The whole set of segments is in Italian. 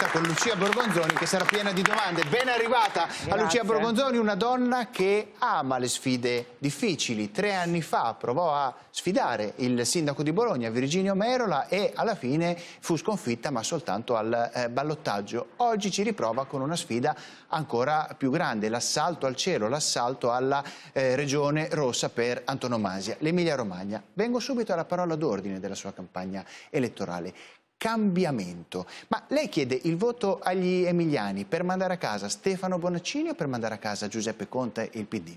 intervista con Lucia Borgonzoni che sarà piena di domande. Ben arrivata Grazie. a Lucia Borgonzoni, una donna che ama le sfide difficili. Tre anni fa provò a sfidare il sindaco di Bologna, Virginio Merola, e alla fine fu sconfitta ma soltanto al eh, ballottaggio. Oggi ci riprova con una sfida ancora più grande, l'assalto al cielo, l'assalto alla eh, regione rossa per antonomasia, l'Emilia Romagna. Vengo subito alla parola d'ordine della sua campagna elettorale cambiamento. Ma lei chiede il voto agli emiliani per mandare a casa Stefano Bonaccini o per mandare a casa Giuseppe Conte e il PD?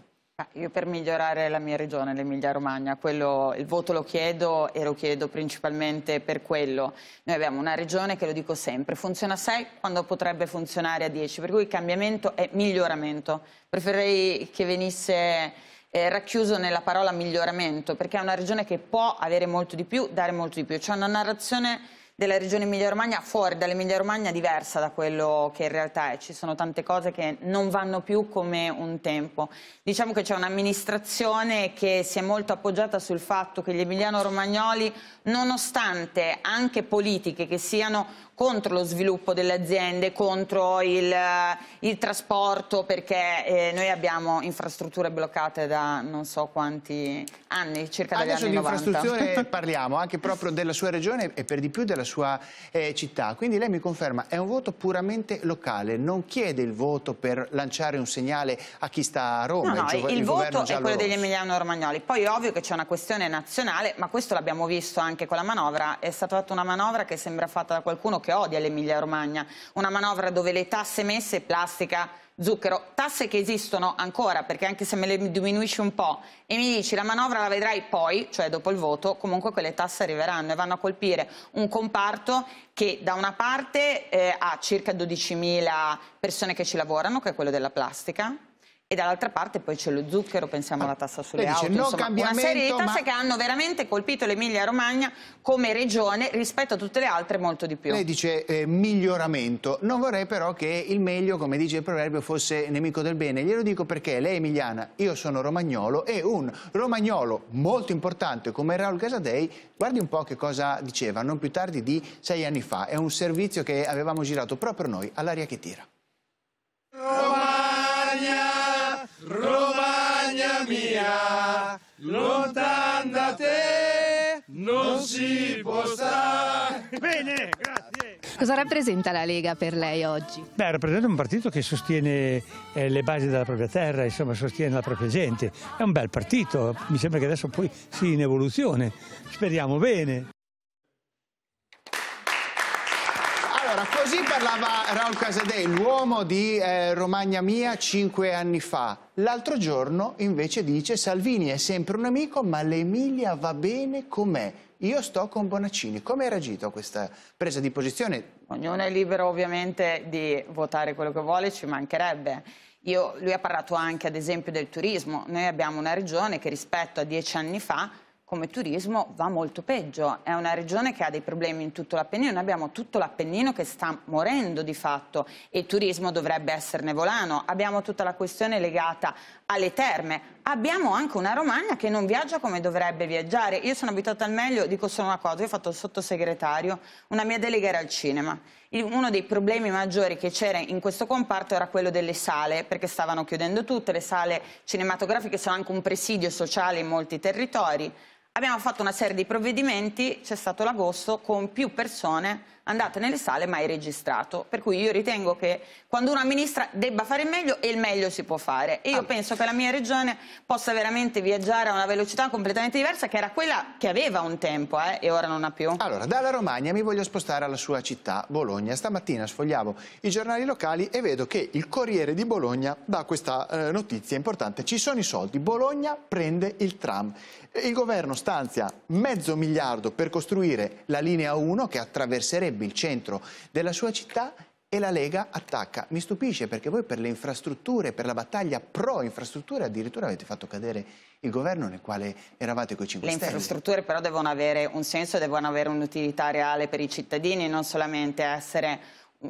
io per migliorare la mia regione, l'Emilia Romagna, quello, il voto lo chiedo e lo chiedo principalmente per quello. Noi abbiamo una regione che, lo dico sempre, funziona a 6 quando potrebbe funzionare a 10, per cui il cambiamento è miglioramento. Preferirei che venisse eh, racchiuso nella parola miglioramento, perché è una regione che può avere molto di più, dare molto di più. C'è una narrazione della regione Emilia-Romagna fuori dall'Emilia-Romagna diversa da quello che in realtà è. Ci sono tante cose che non vanno più come un tempo. Diciamo che c'è un'amministrazione che si è molto appoggiata sul fatto che gli emiliano-romagnoli, nonostante anche politiche che siano contro lo sviluppo delle aziende, contro il, eh, il trasporto, perché eh, noi abbiamo infrastrutture bloccate da non so quanti anni, circa dagli Adesso anni 90. Adesso di infrastrutture parliamo, anche proprio della sua regione e per di più della sua eh, città. Quindi lei mi conferma, è un voto puramente locale, non chiede il voto per lanciare un segnale a chi sta a Roma. No, no, il, il, il voto è quello degli Emiliano Romagnoli. Poi è ovvio che c'è una questione nazionale, ma questo l'abbiamo visto anche con la manovra. È stata fatta una manovra che sembra fatta da qualcuno che odia l'Emilia Romagna, una manovra dove le tasse messe, plastica, zucchero, tasse che esistono ancora, perché anche se me le diminuisci un po' e mi dici la manovra la vedrai poi, cioè dopo il voto, comunque quelle tasse arriveranno e vanno a colpire un comparto che da una parte eh, ha circa 12.000 persone che ci lavorano, che è quello della plastica, e dall'altra parte poi c'è lo zucchero, pensiamo alla tassa sulle Lei auto, dice, insomma, una serie di tasse ma... che hanno veramente colpito l'Emilia-Romagna come regione rispetto a tutte le altre molto di più. Lei dice eh, miglioramento, non vorrei però che il meglio, come dice il proverbio, fosse nemico del bene, glielo dico perché lei è emiliana, io sono romagnolo e un romagnolo molto importante come Raul Casadei, guardi un po' che cosa diceva non più tardi di sei anni fa, è un servizio che avevamo girato proprio noi all'aria che tira. via, lontan da te non si può stare. Bene, grazie. Cosa rappresenta la Lega per lei oggi? Beh, rappresenta un partito che sostiene eh, le basi della propria terra, insomma, sostiene la propria gente. È un bel partito, mi sembra che adesso poi sia in evoluzione. Speriamo bene. Ma così parlava Raul Casadei, l'uomo di eh, Romagna Mia cinque anni fa. L'altro giorno invece dice Salvini è sempre un amico ma l'Emilia va bene com'è. Io sto con Bonaccini. Come hai reagito a questa presa di posizione? Ognuno è libero ovviamente di votare quello che vuole, ci mancherebbe. Io, lui ha parlato anche ad esempio del turismo. Noi abbiamo una regione che rispetto a dieci anni fa come turismo va molto peggio. È una regione che ha dei problemi in tutto l'Appennino, noi abbiamo tutto l'Appennino che sta morendo di fatto e il turismo dovrebbe esserne volano. Abbiamo tutta la questione legata alle terme, abbiamo anche una Romagna che non viaggia come dovrebbe viaggiare. Io sono abituata al meglio, dico solo una cosa, io ho fatto il sottosegretario, una mia delega era al cinema. Uno dei problemi maggiori che c'era in questo comparto era quello delle sale, perché stavano chiudendo tutte, le sale cinematografiche sono anche un presidio sociale in molti territori abbiamo fatto una serie di provvedimenti, c'è stato l'agosto, con più persone andate nelle sale mai registrato. Per cui io ritengo che quando una ministra debba fare il meglio e il meglio si può fare. E io ah. penso che la mia regione possa veramente viaggiare a una velocità completamente diversa che era quella che aveva un tempo eh, e ora non ha più. Allora, dalla Romagna mi voglio spostare alla sua città, Bologna. Stamattina sfogliavo i giornali locali e vedo che il Corriere di Bologna dà questa eh, notizia importante. Ci sono i soldi. Bologna prende il tram. Il governo stanzia mezzo miliardo per costruire la linea 1 che attraverserebbe il centro della sua città e la Lega attacca. Mi stupisce perché voi per le infrastrutture, per la battaglia pro-infrastrutture addirittura avete fatto cadere il governo nel quale eravate con i 5 le Stelle. Le infrastrutture però devono avere un senso, devono avere un'utilità reale per i cittadini, non solamente essere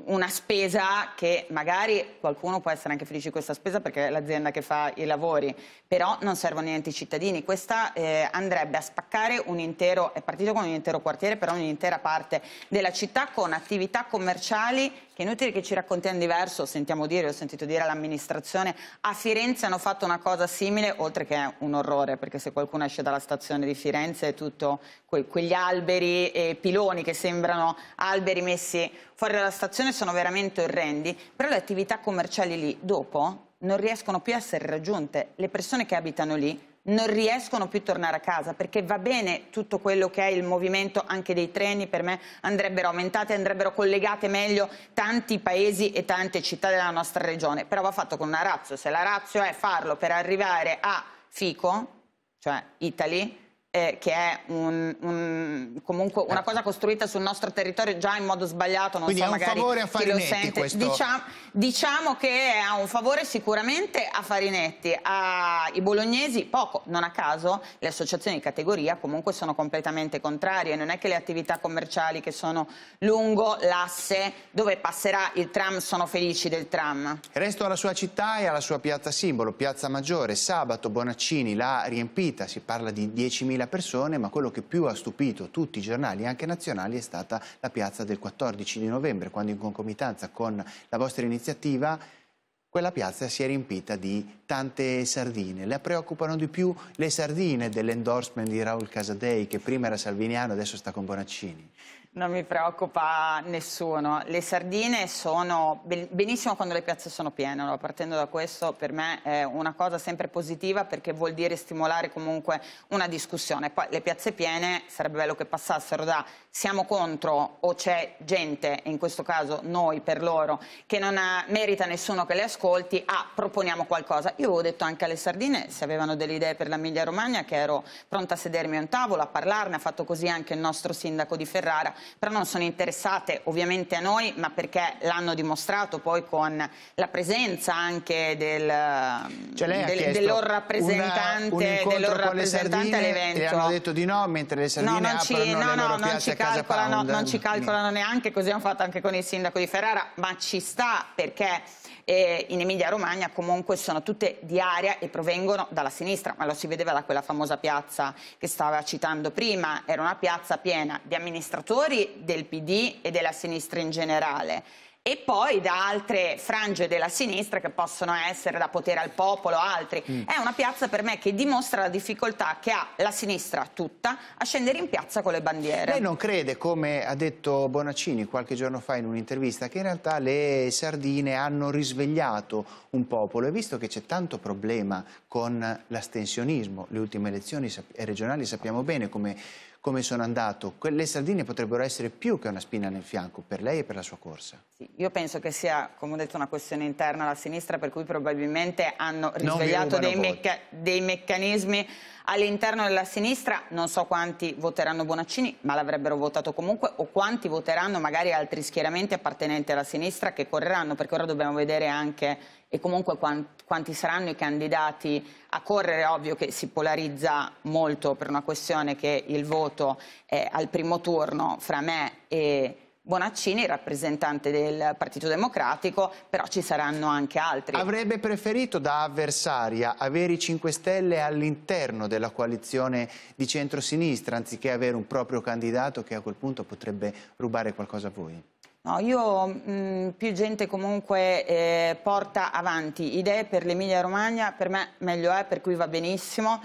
una spesa che magari qualcuno può essere anche felice di questa spesa perché è l'azienda che fa i lavori, però non servono niente i cittadini. Questa eh, andrebbe a spaccare un intero, è partito con un intero quartiere, però un'intera parte della città con attività commerciali che è inutile che ci racconti un diverso, sentiamo dire, ho sentito dire all'amministrazione, a Firenze hanno fatto una cosa simile, oltre che un orrore, perché se qualcuno esce dalla stazione di Firenze è tutto que quegli alberi e piloni che sembrano alberi messi fuori dalla stazione sono veramente orrendi, però le attività commerciali lì dopo non riescono più a essere raggiunte, le persone che abitano lì non riescono più a tornare a casa perché va bene tutto quello che è il movimento anche dei treni, per me andrebbero aumentate, andrebbero collegate meglio tanti paesi e tante città della nostra regione, però va fatto con una razza, se la razza è farlo per arrivare a Fico, cioè Italy, eh, che è un, un, comunque una ecco. cosa costruita sul nostro territorio già in modo sbagliato, non Quindi so magari chi lo sente. Diciamo, diciamo, che è un favore sicuramente a Farinetti, ai bolognesi poco, non a caso le associazioni di categoria comunque sono completamente contrarie, non è che le attività commerciali che sono lungo l'asse dove passerà il tram sono felici del tram. Resto alla sua città e alla sua piazza simbolo, Piazza Maggiore, sabato Bonaccini l'ha riempita, si parla di 10.000 20.000 persone, ma quello che più ha stupito tutti i giornali, anche nazionali, è stata la piazza del 14 di novembre, quando in concomitanza con la vostra iniziativa quella piazza si è riempita di tante sardine. La preoccupano di più le sardine dell'endorsement di Raul Casadei, che prima era salviniano, adesso sta con Bonaccini. Non mi preoccupa nessuno. Le sardine sono benissimo quando le piazze sono piene. Allora, partendo da questo, per me è una cosa sempre positiva perché vuol dire stimolare comunque una discussione. Poi le piazze piene sarebbe bello che passassero da siamo contro o c'è gente, in questo caso noi per loro, che non ha, merita nessuno che le ascolti, a proponiamo qualcosa. Io avevo detto anche alle sardine, se avevano delle idee per la l'Emilia Romagna, che ero pronta a sedermi a un tavolo, a parlarne, ha fatto così anche il nostro sindaco di Ferrara però non sono interessate ovviamente a noi, ma perché l'hanno dimostrato poi con la presenza anche del, cioè del, del loro rappresentante, una, del loro rappresentante all'evento. E hanno detto di no, mentre le sardine no, non ci, no, no, non ci, calcolano, non ci calcolano neanche, così hanno fatto anche con il sindaco di Ferrara, ma ci sta perché e in Emilia Romagna comunque sono tutte di aria e provengono dalla sinistra, ma lo si vedeva da quella famosa piazza che stava citando prima, era una piazza piena di amministratori del PD e della sinistra in generale e poi da altre frange della sinistra che possono essere da potere al popolo, altri. Mm. È una piazza per me che dimostra la difficoltà che ha la sinistra tutta a scendere in piazza con le bandiere. Lei non crede, come ha detto Bonaccini qualche giorno fa in un'intervista, che in realtà le sardine hanno risvegliato un popolo e visto che c'è tanto problema con l'astensionismo, le ultime elezioni regionali sappiamo bene come come sono andato, le sardine potrebbero essere più che una spina nel fianco per lei e per la sua corsa. Sì, io penso che sia, come ho detto, una questione interna alla sinistra per cui probabilmente hanno risvegliato dei, mecca dei meccanismi all'interno della sinistra, non so quanti voteranno Bonaccini, ma l'avrebbero votato comunque, o quanti voteranno magari altri schieramenti appartenenti alla sinistra che correranno, perché ora dobbiamo vedere anche e comunque quanti saranno i candidati a correre, ovvio che si polarizza molto per una questione che il voto è al primo turno fra me e Bonaccini, rappresentante del Partito Democratico, però ci saranno anche altri. Avrebbe preferito da avversaria avere i 5 Stelle all'interno della coalizione di centrosinistra anziché avere un proprio candidato che a quel punto potrebbe rubare qualcosa a voi? No, io mh, mm, più gente comunque eh, porta avanti idee per l'Emilia Romagna, per me meglio è, per cui va benissimo.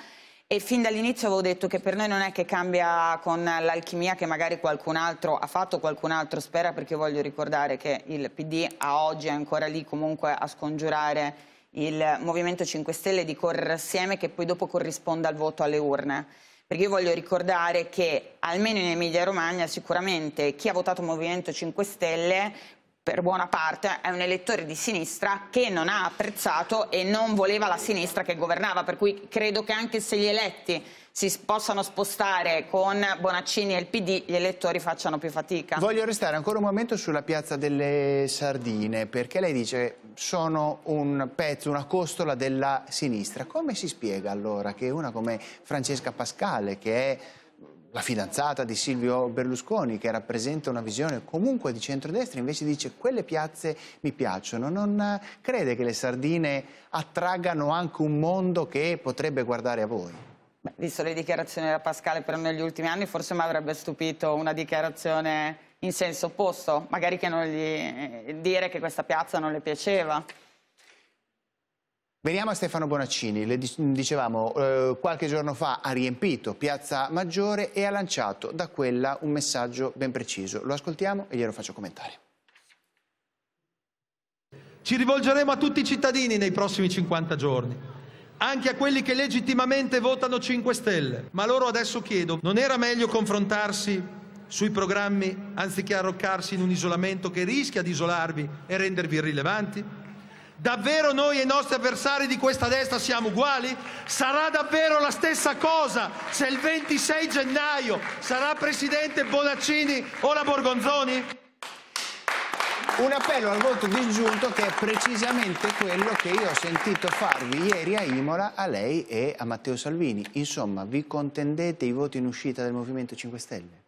E fin dall'inizio avevo detto che per noi non è che cambia con l'alchimia che magari qualcun altro ha fatto, qualcun altro spera, perché voglio ricordare che il PD a oggi è ancora lì comunque a scongiurare il Movimento 5 Stelle di correre assieme che poi dopo corrisponda al voto alle urne. Perché io voglio ricordare che almeno in Emilia Romagna sicuramente chi ha votato Movimento 5 Stelle per buona parte è un elettore di sinistra che non ha apprezzato e non voleva la sinistra che governava, per cui credo che anche se gli eletti si possano spostare con Bonaccini e il PD, gli elettori facciano più fatica. Voglio restare ancora un momento sulla piazza delle Sardine, perché lei dice sono un pezzo, una costola della sinistra. Come si spiega allora che una come Francesca Pascale, che è la fidanzata di Silvio Berlusconi che rappresenta una visione comunque di centrodestra invece dice quelle piazze mi piacciono, non eh, crede che le sardine attraggano anche un mondo che potrebbe guardare a voi? Beh, visto le dichiarazioni della Pascale per negli ultimi anni forse mi avrebbe stupito una dichiarazione in senso opposto, magari che non gli, eh, dire che questa piazza non le piaceva. Veniamo a Stefano Bonaccini, le dicevamo eh, qualche giorno fa ha riempito Piazza Maggiore e ha lanciato da quella un messaggio ben preciso. Lo ascoltiamo e glielo faccio commentare. Ci rivolgeremo a tutti i cittadini nei prossimi 50 giorni, anche a quelli che legittimamente votano 5 Stelle. Ma loro adesso chiedo, non era meglio confrontarsi sui programmi anziché arroccarsi in un isolamento che rischia di isolarvi e rendervi irrilevanti? Davvero noi e i nostri avversari di questa destra siamo uguali? Sarà davvero la stessa cosa se il 26 gennaio sarà presidente Bonaccini o la Borgonzoni? Un appello al voto disgiunto che è precisamente quello che io ho sentito farvi ieri a Imola a lei e a Matteo Salvini. Insomma, vi contendete i voti in uscita del Movimento 5 Stelle?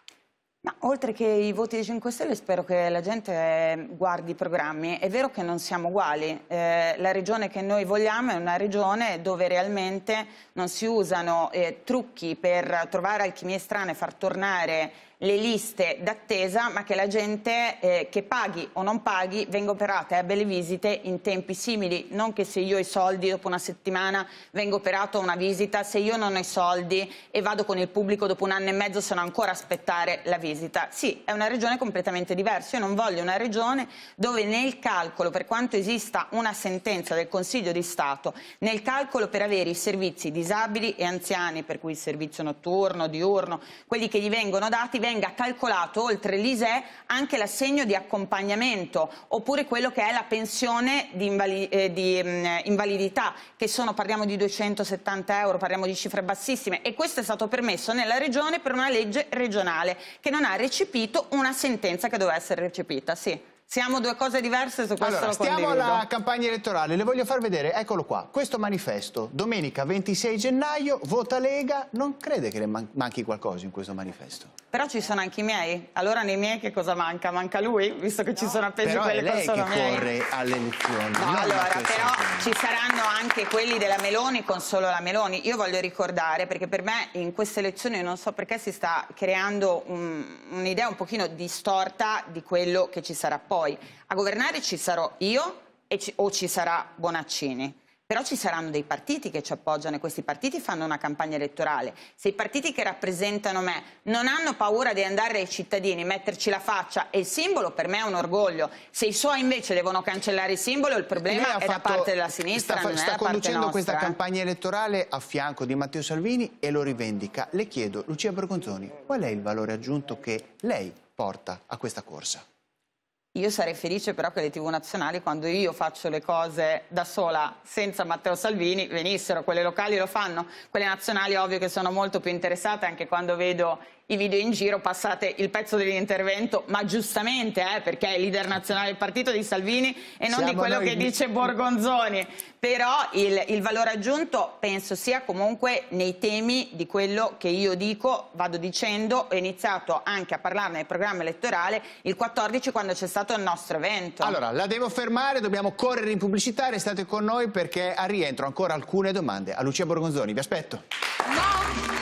Ma oltre che i voti dei 5 Stelle spero che la gente guardi i programmi. È vero che non siamo uguali, eh, la regione che noi vogliamo è una regione dove realmente non si usano eh, trucchi per trovare alchimie strane, far tornare le liste d'attesa, ma che la gente eh, che paghi o non paghi venga operata e abbia le visite in tempi simili. Non che se io ho i soldi dopo una settimana venga operata una visita, se io non ho i soldi e vado con il pubblico dopo un anno e mezzo sono ancora a aspettare la visita. Sì, è una regione completamente diversa. Io non voglio una regione dove nel calcolo, per quanto esista una sentenza del Consiglio di Stato, nel calcolo per avere i servizi disabili e anziani, per cui il servizio notturno, diurno, quelli che gli vengono dati, venga calcolato oltre l'ISE anche l'assegno di accompagnamento oppure quello che è la pensione di, invali eh, di mh, invalidità che sono, parliamo di 270 euro, parliamo di cifre bassissime e questo è stato permesso nella regione per una legge regionale che non ha recepito una sentenza che doveva essere recepita. Sì. Siamo due cose diverse su questo allora, stiamo condivido. alla campagna elettorale, le voglio far vedere, eccolo qua, questo manifesto, domenica 26 gennaio, vota Lega, non crede che le man manchi qualcosa in questo manifesto? Però ci sono anche i miei, allora nei miei che cosa manca? Manca lui, visto che no. ci sono appesi quelle persone miei? Però è lei che corre alle elezioni. No, allora, però ci saranno anche quelli della Meloni con solo la Meloni, io voglio ricordare, perché per me in queste elezioni non so perché si sta creando un'idea un, un pochino distorta di quello che ci sarà poi poi a governare ci sarò io ci, o ci sarà Bonaccini. Però ci saranno dei partiti che ci appoggiano e questi partiti fanno una campagna elettorale. Se i partiti che rappresentano me non hanno paura di andare ai cittadini, metterci la faccia e il simbolo per me è un orgoglio. Se i suoi invece devono cancellare il simbolo, il problema è fatto, da parte della sinistra. Sta, non sta, sta conducendo questa eh. campagna elettorale a fianco di Matteo Salvini e lo rivendica. Le chiedo, Lucia Bergonzoni, qual è il valore aggiunto che lei porta a questa corsa? Io sarei felice però che le tv nazionali, quando io faccio le cose da sola, senza Matteo Salvini, venissero. Quelle locali lo fanno, quelle nazionali ovvio che sono molto più interessate, anche quando vedo i video in giro passate il pezzo dell'intervento, ma giustamente, eh, perché è leader nazionale del partito di Salvini e non Siamo di quello noi... che dice Borgonzoni. Però il, il valore aggiunto penso sia comunque nei temi di quello che io dico, vado dicendo, ho iniziato anche a parlarne nel programma elettorale il 14 quando c'è stato il nostro evento. Allora, la devo fermare, dobbiamo correre in pubblicità, restate con noi perché a rientro ancora alcune domande a Lucia Borgonzoni, vi aspetto. No!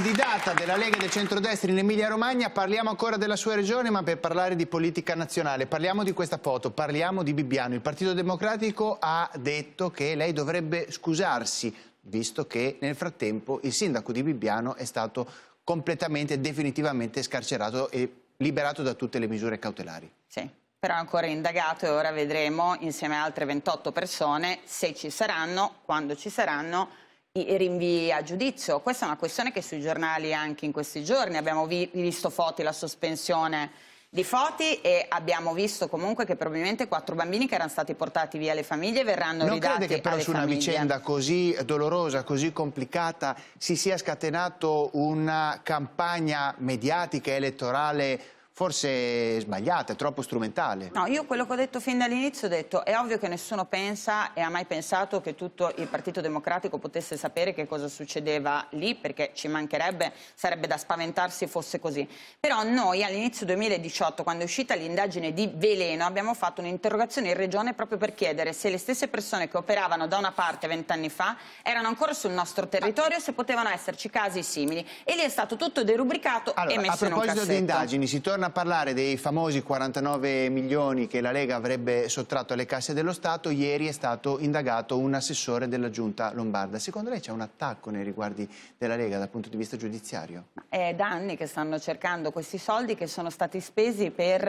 candidata della Lega del Centrodestra in Emilia-Romagna, parliamo ancora della sua regione, ma per parlare di politica nazionale, parliamo di questa foto, parliamo di Bibbiano. Il Partito Democratico ha detto che lei dovrebbe scusarsi, visto che nel frattempo il sindaco di Bibbiano è stato completamente, definitivamente scarcerato e liberato da tutte le misure cautelari. Sì però è ancora indagato e ora vedremo insieme a altre 28 persone se ci saranno, quando ci saranno i rinvii a giudizio. Questa è una questione che sui giornali anche in questi giorni abbiamo vi visto Foti la sospensione di Foti e abbiamo visto comunque che probabilmente quattro bambini che erano stati portati via alle famiglie verranno non ridati Non crede che però su famiglie. una vicenda così dolorosa, così complicata si sia scatenato una campagna mediatica elettorale forse sbagliata, è troppo strumentale. No, io quello che ho detto fin dall'inizio ho detto è ovvio che nessuno pensa e ha mai pensato che tutto il Partito Democratico potesse sapere che cosa succedeva lì perché ci mancherebbe, sarebbe da spaventarsi fosse così. Però noi all'inizio 2018 quando è uscita l'indagine di Veleno abbiamo fatto un'interrogazione in regione proprio per chiedere se le stesse persone che operavano da una parte vent'anni fa erano ancora sul nostro territorio e se potevano esserci casi simili e lì è stato tutto derubricato allora, e messo in un cassetto. A proposito di indagini si torna a parlare dei famosi 49 milioni che la Lega avrebbe sottratto alle casse dello Stato, ieri è stato indagato un assessore della giunta lombarda. Secondo lei c'è un attacco nei riguardi della Lega dal punto di vista giudiziario? È da anni che stanno cercando questi soldi che sono stati spesi per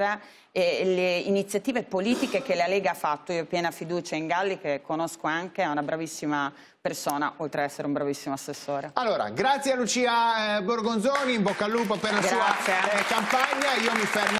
eh, le iniziative politiche che la Lega ha fatto. Io ho piena fiducia in Galli che conosco anche, è una bravissima persona, oltre ad essere un bravissimo assessore. Allora, grazie a Lucia eh, Borgonzoni, in bocca al lupo per la grazie. sua eh, campagna. Io mi fermo.